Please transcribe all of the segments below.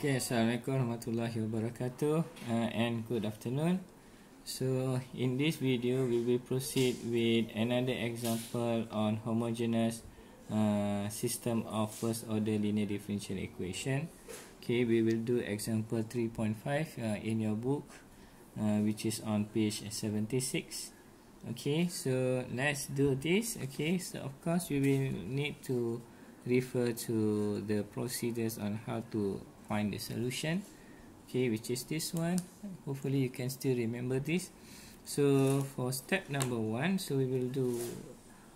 Okay, Assalamualaikum warahmatullahi wabarakatuh uh, and good afternoon. So, in this video, we will proceed with another example on homogeneous uh, system of first order linear differential equation. Okay, we will do example 3.5 uh, in your book, uh, which is on page 76. Okay, so let's do this. Okay, so of course, we will need to refer to the procedures on how to find the solution okay which is this one hopefully you can still remember this so for step number one so we will do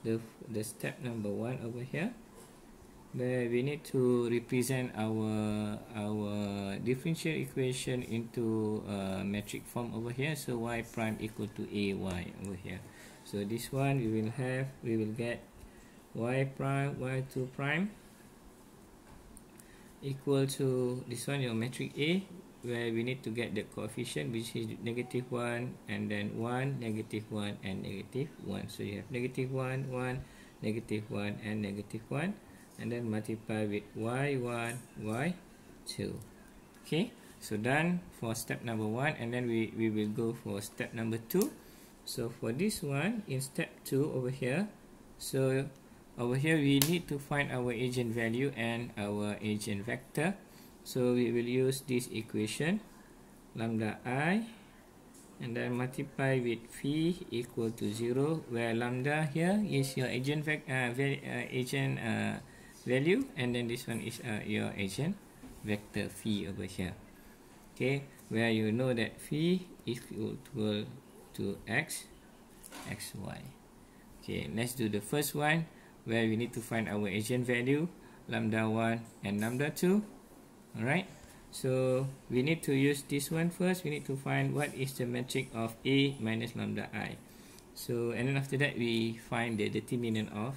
the, the step number one over here where we need to represent our our differential equation into a metric form over here so y prime equal to a y over here so this one we will have we will get y prime y2 prime equal to this one your metric A where we need to get the coefficient which is negative 1 and then 1, negative 1 and negative 1. So you have negative 1, 1, negative 1 and negative 1 and then multiply with y1, y2. Okay, so done for step number 1 and then we, we will go for step number 2. So for this one in step 2 over here, so over here we need to find our agent value and our agent vector so we will use this equation lambda i and then multiply with phi equal to 0 where lambda here is your agent vec uh, va uh, agent uh, value and then this one is uh, your agent vector phi over here okay where you know that phi is equal to, x, x y. okay let's do the first one where we need to find our agent value lambda 1 and lambda 2 alright so we need to use this one first we need to find what is the metric of a minus lambda i so and then after that we find the determinant of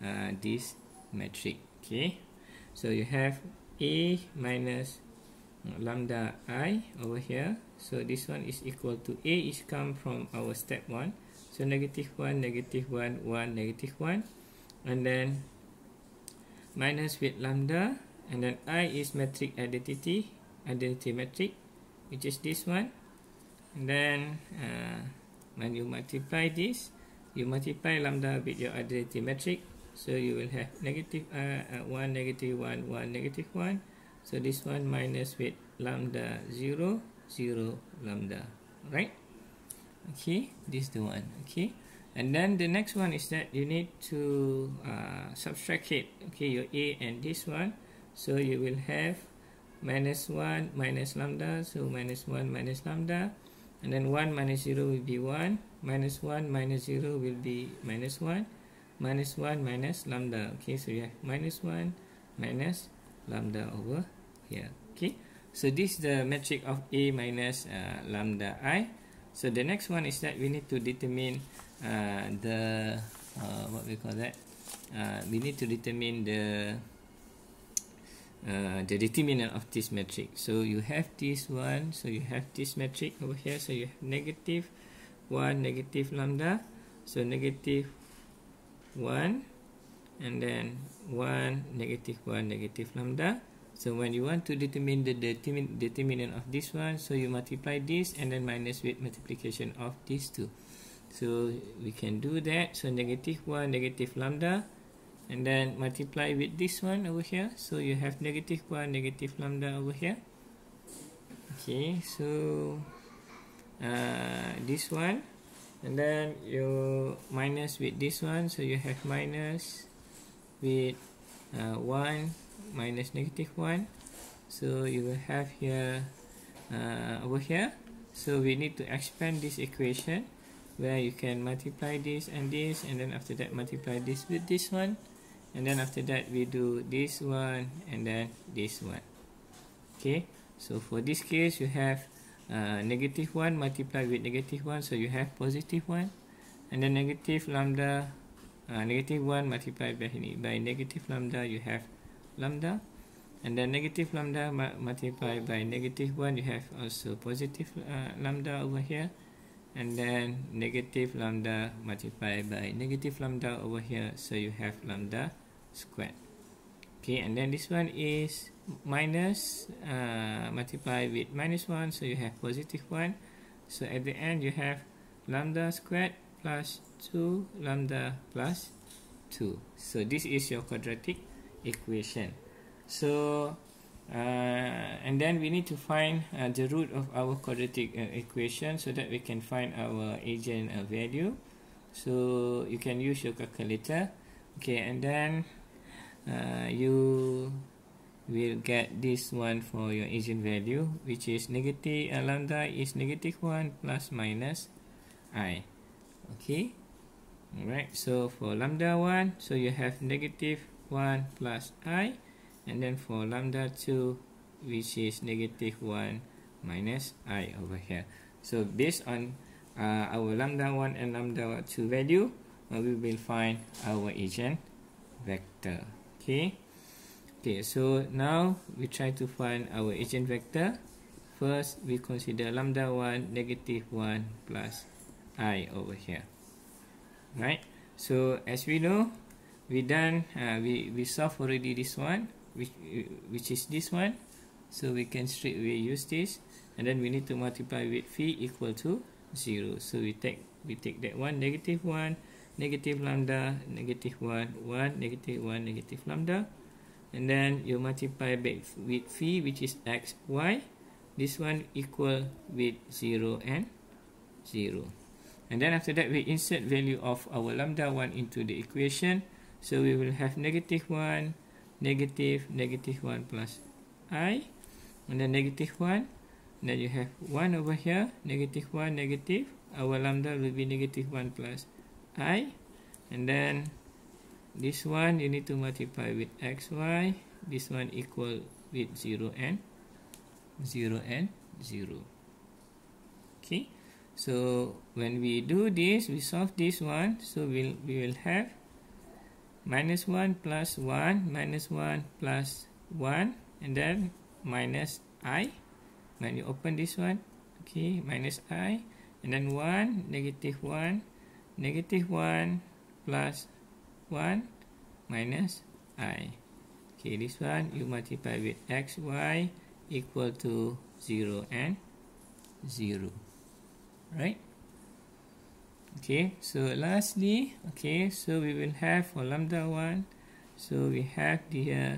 uh, this metric okay so you have a minus lambda i over here so this one is equal to a is come from our step 1 so negative 1 negative 1 1 negative 1 and then minus with lambda and then i is metric identity identity metric which is this one and then uh, when you multiply this you multiply lambda with your identity metric so you will have negative uh, uh, 1 negative 1 1 negative 1 so this one minus with lambda 0 0 lambda right okay this is the one okay and then the next one is that you need to uh, subtract it okay your a and this one so you will have minus 1 minus lambda so minus 1 minus lambda and then 1 minus 0 will be 1 minus 1 minus 0 will be minus 1 minus 1 minus lambda okay so you have minus 1 minus lambda over here okay so this is the metric of a minus uh, lambda i so the next one is that we need to determine uh, the uh, what we call that uh, we need to determine the the determinant of this matrix so you have this one so you have this matrix over here so you have negative 1 negative lambda so negative 1 and then 1 negative 1 negative lambda so when you want to determine the determin determinant of this one so you multiply this and then minus with multiplication of these two so we can do that so negative 1 negative lambda and then multiply with this one over here so you have negative 1 negative lambda over here okay so uh, this one and then you minus with this one so you have minus with uh, 1 minus negative 1 so you will have here uh, over here so we need to expand this equation where you can multiply this and this and then after that multiply this with this one and then after that we do this one and then this one okay so for this case you have uh, negative 1 multiplied with negative 1 so you have positive 1 and then negative lambda uh, negative 1 multiplied by, by negative lambda you have lambda and then negative lambda multiplied by negative 1 you have also positive uh, lambda over here and then negative lambda multiplied by negative lambda over here so you have lambda squared okay and then this one is minus uh, multiplied with minus 1 so you have positive 1 so at the end you have lambda squared plus 2 lambda plus 2 so this is your quadratic equation so Uh, and then we need to find uh, the root of our quadratic uh, equation so that we can find our agent value so you can use your calculator okay and then you will get this one for your agent value which is negative uh, lambda is negative 1 plus minus i okay alright so for lambda 1 so you have negative 1 plus i and then for lambda 2 which is negative 1 minus i over here so based on uh, our lambda 1 and lambda 2 value uh, we will find our agent vector okay okay so now we try to find our agent vector first we consider lambda 1 negative 1 plus i over here right so as we know we done uh, we we solve already this one which which is this one so we can straight away use this and then we need to multiply with phi equal to 0 so we take we take that one negative 1 negative lambda negative 1 1 negative 1 negative lambda and then you multiply back with phi which is x y this one equal with 0 and 0 and then after that we insert value of our lambda 1 into the equation so we will have negative 1 negative negative 1 plus i and then negative 1 then you have 1 over here negative 1 negative our lambda will be negative 1 plus i and then this one you need to multiply with x y this one equal with 0 and 0 and 0 okay so when we do this we solve this one so we'll, we will have minus 1 plus 1 minus 1 plus 1 and then minus i when you open this one okay minus i and then 1 negative 1 negative 1 plus 1 minus i okay this one you multiply with x y equal to 0 and 0 right Okay, so lastly, okay, so we will have for lambda 1, so we have the uh,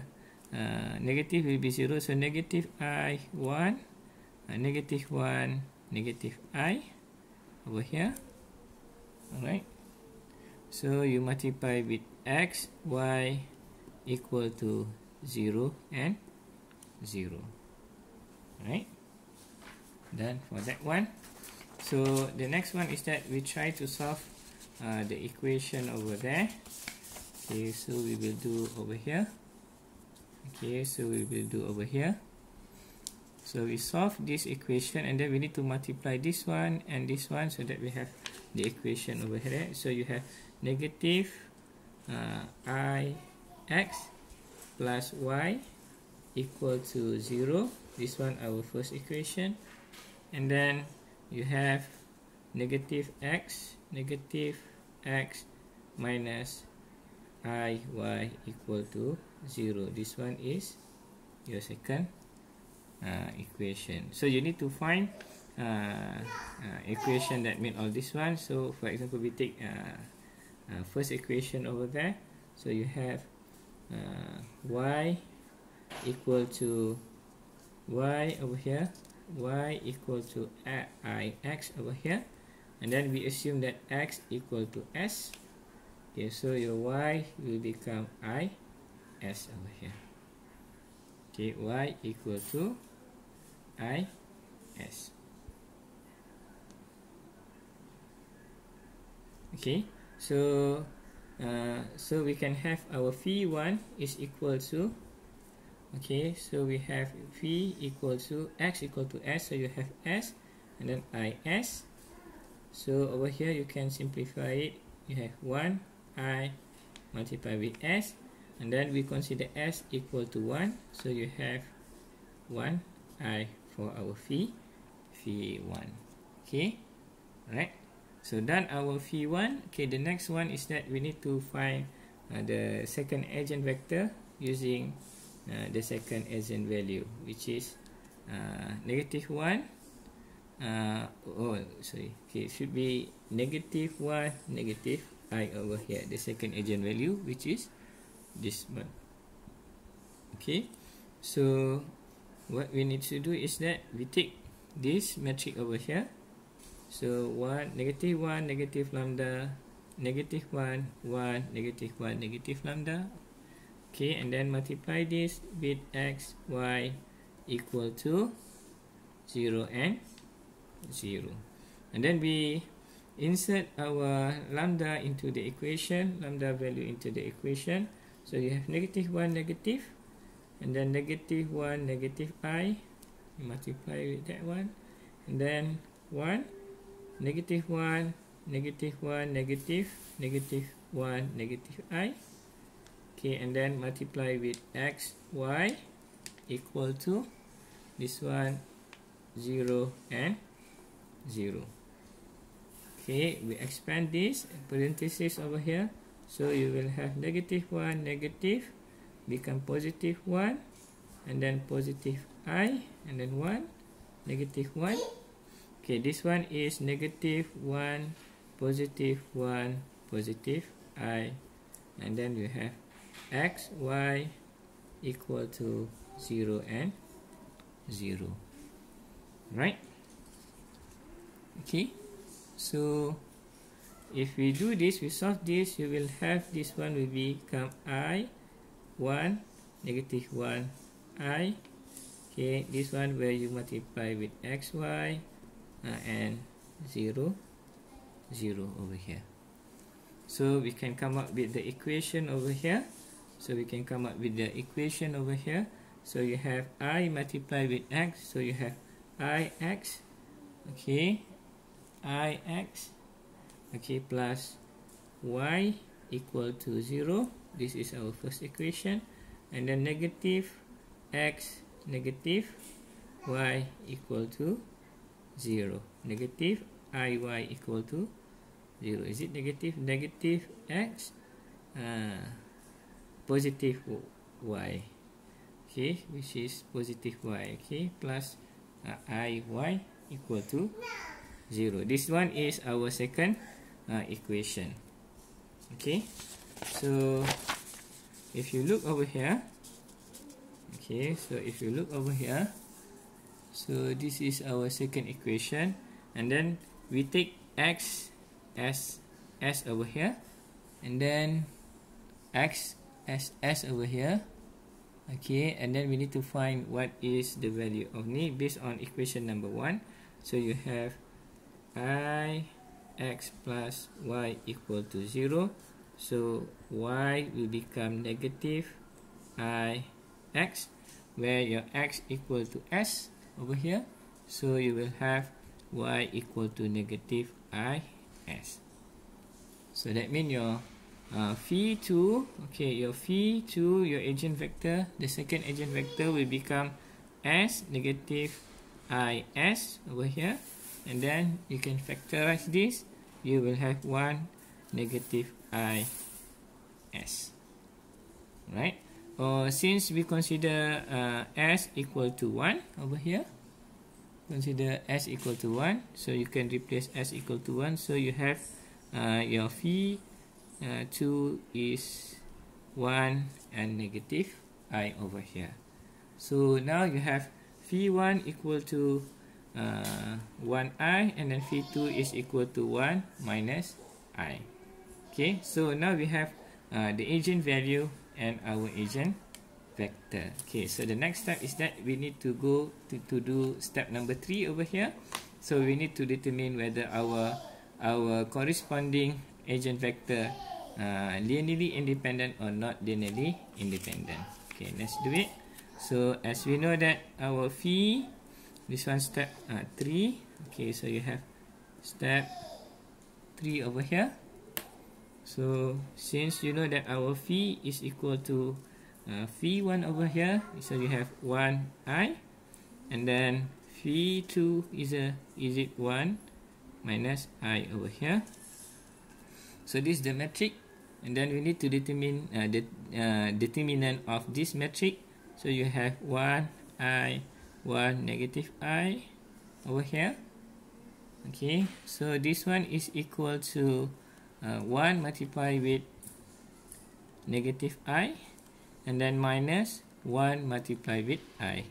uh, negative will be 0, so negative i 1, uh, negative 1, negative i over here, alright. So you multiply with x, y equal to 0 and 0, alright. Then for that one, so the next one is that we try to solve uh, the equation over there okay so we will do over here okay so we will do over here so we solve this equation and then we need to multiply this one and this one so that we have the equation over here so you have negative uh, i x plus y equal to 0 this one our first equation and then you have negative x negative x minus i y equal to zero. this one is your second uh, equation so you need to find uh, uh, equation that meet all this one so for example we take uh, uh, first equation over there so you have uh, y equal to y over here y equal to i x over here and then we assume that x equal to s okay so your y will become i s over here okay y equal to i s okay so uh, so we can have our phi 1 is equal to okay so we have v equal to x equal to s so you have s and then is so over here you can simplify it you have 1 i multiply with s and then we consider s equal to 1 so you have 1 i for our phi phi1 okay right. so done our phi1 okay the next one is that we need to find uh, the second agent vector using uh, the second eigenvalue which is uh, negative 1 uh, oh sorry okay it should be negative 1 negative i over here the second eigenvalue which is this one okay so what we need to do is that we take this metric over here so 1 negative 1 negative lambda negative 1 1 negative 1 negative lambda okay and then multiply this with x y equal to 0 and 0 and then we insert our lambda into the equation lambda value into the equation so you have negative 1 negative and then negative 1 negative i you multiply with that one and then 1 negative 1 negative 1 negative negative 1 negative i Okay, and then multiply with x, y equal to this one, 0 and 0. Okay, we expand this parenthesis over here. So you will have negative 1, negative, become positive 1, and then positive i, and then 1, negative 1. Okay, this one is negative 1, positive 1, positive i, and then you have x y equal to 0 and 0 right okay so if we do this we solve this you will have this one will become i 1 negative 1 i okay this one where you multiply with x y uh, and 0 0 over here so we can come up with the equation over here so we can come up with the equation over here so you have i multiplied with x so you have ix okay ix okay plus y equal to 0 this is our first equation and then negative x negative y equal to 0 negative iy equal to 0 is it negative negative x uh, positive y okay which is positive y okay plus uh, i y equal to zero this one is our second uh, equation okay so if you look over here okay so if you look over here so this is our second equation and then we take x as s over here and then x S, s over here okay and then we need to find what is the value of ni based on equation number one. so you have i x plus y equal to zero. so y will become negative i x where your x equal to s over here so you will have y equal to negative i s so that mean your uh, phi 2 okay your phi 2 your agent vector the second agent vector will become s negative i s over here and then you can factorize this you will have 1 negative i s right or since we consider uh, s equal to 1 over here consider s equal to 1 so you can replace s equal to 1 so you have uh, your phi Uh, 2 is 1 and negative i over here so now you have v1 equal to uh, 1i and then v2 is equal to 1 minus i okay so now we have uh, the agent value and our agent vector okay so the next step is that we need to go to, to do step number three over here so we need to determine whether our our corresponding agent vector uh, ah, linearly independent or not linearly independent. Okay, let's do it. So, as we know that our phi, this one step 3. Uh, ah, okay, so you have step 3 over here. So, since you know that our phi is equal to uh, phi 1 over here, so you have 1i, and then phi 2 is, a, is it 1 minus i over here. So this is the metric and then we need to determine uh, the uh, determinant of this metric. So you have 1, i, 1, negative i over here. Okay, so this one is equal to uh, 1 multiplied with negative i and then minus 1 multiplied with i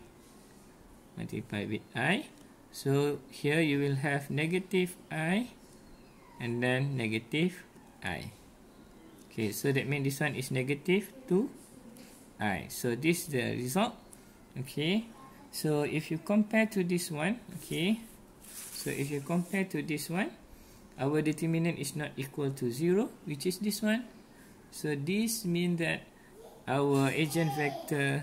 multiplied with i so here you will have negative i and then negative i okay so that means this one is negative 2i so this is the result okay so if you compare to this one okay so if you compare to this one our determinant is not equal to 0 which is this one so this means that our agent vector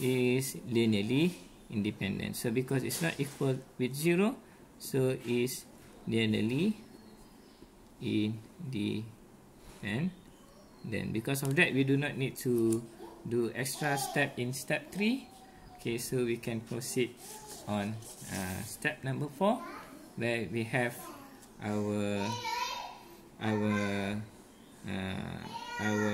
is linearly independent so because it's not equal with 0 so it's linearly in the end. Then because of that, we do not need to do extra step in step 3. Okay, so we can proceed on uh, step number 4 where we have our our uh, our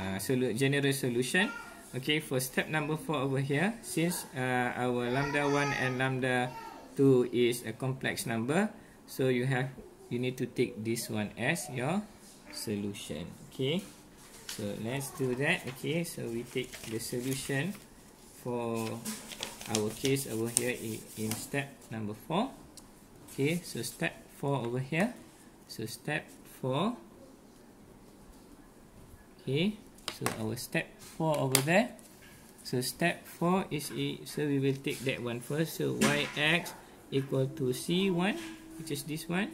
uh, solu general solution. Okay, for step number 4 over here, since uh, our lambda 1 and lambda 2 is a complex number, so you have you need to take this one as your solution. Okay. So let's do that. Okay. So we take the solution for our case over here in step number four. Okay. So step four over here. So step four. Okay. So our step four over there. So step four is a. So we will take that one first. So y x equal to c one, which is this one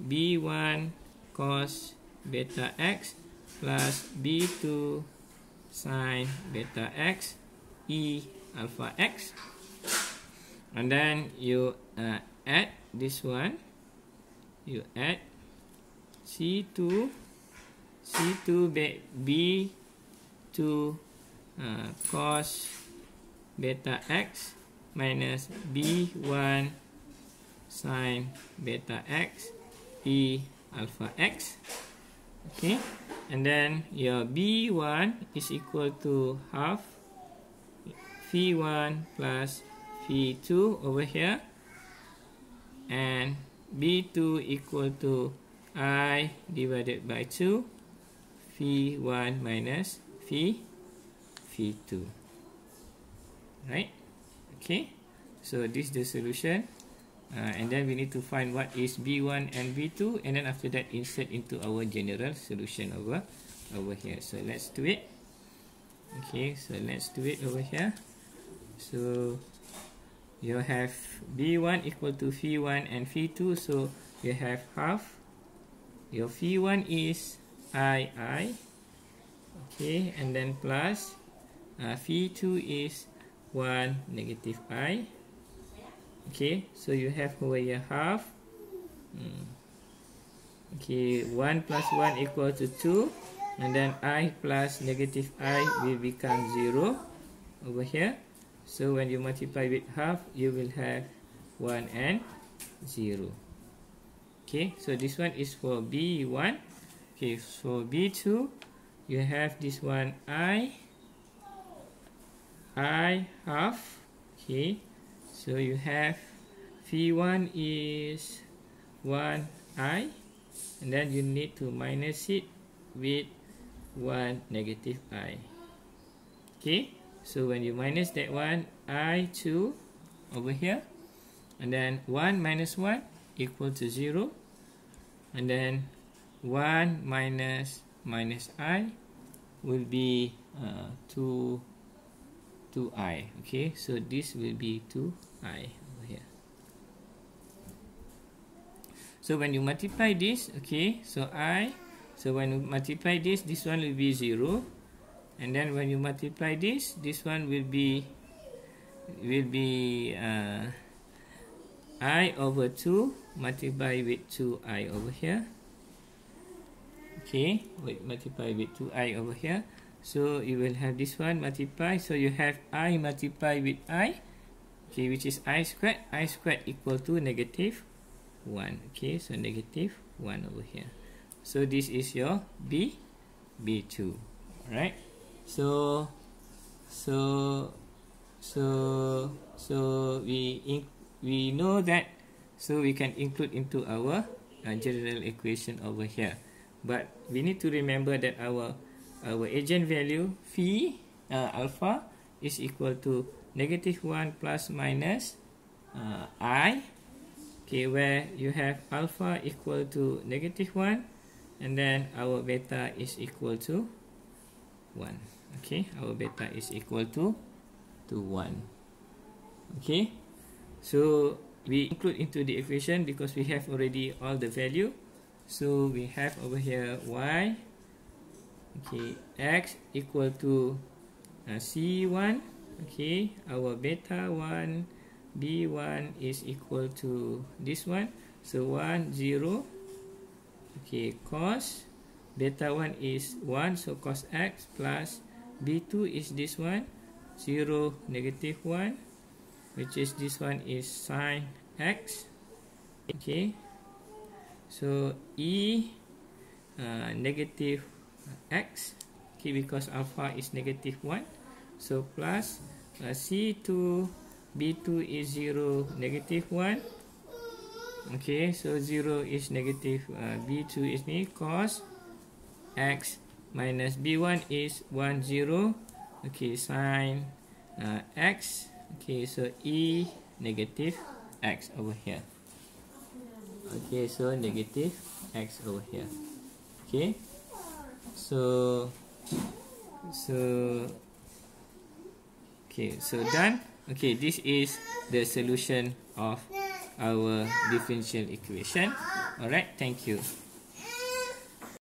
b1 cos beta x plus b2 sin beta x e alpha x and then you uh, add this one you add c2 c2 b2 uh, cos beta x minus b1 sin beta x e alpha x okay and then your b1 is equal to half v1 plus v2 over here and b2 equal to i divided by 2 v1 minus v v2 right okay so this is the solution uh, and then we need to find what is b1 and b2 and then after that insert into our general solution over over here so let's do it okay so let's do it over here so you have b1 equal to v 1 and v 2 so you have half your v 1 is i i okay and then plus uh, phi2 is 1 negative i Okay, so you have over here half. Hmm. Okay, 1 plus 1 equal to 2. And then i plus negative i will become 0 over here. So when you multiply with half, you will have 1 and 0. Okay, so this one is for B1. Okay, so B2, you have this one i, i half. Okay. So you have V1 is 1i and then you need to minus it with 1 negative i. Okay, so when you minus that one, i2 over here and then 1 minus 1 equal to 0 and then 1 minus minus i will be 2 uh, 2i okay so this will be 2i over here so when you multiply this okay so i so when you multiply this this one will be 0 and then when you multiply this this one will be will be uh, i over 2 multiply with 2i over here okay wait multiply with 2i over here So you will have this one multiply. So you have i multiply with i, okay, which is i squared. I squared equal to negative one. Okay, so negative one over here. So this is your b, b two, right? So, so, so, so we we know that. So we can include into our uh, general equation over here. But we need to remember that our our agent value phi uh, alpha is equal to negative 1 plus minus uh, i okay where you have alpha equal to negative 1 and then our beta is equal to 1 okay our beta is equal to to 1 okay so we include into the equation because we have already all the value so we have over here y okay x equal to uh, c1 okay our beta 1 b1 is equal to this one so 1 0 okay cos beta 1 is 1 so cos x plus b2 is this one 0 negative 1 which is this one is sin x okay so e uh, negative x okay because alpha is negative 1 so plus uh, c2 b2 is 0 negative 1 okay so 0 is negative uh, b2 is ni cos x minus b1 is 1 0 okay sin uh, x okay so e negative x over here okay so negative x over here okay so so okay so done okay this is the solution of our differential equation Alright, thank you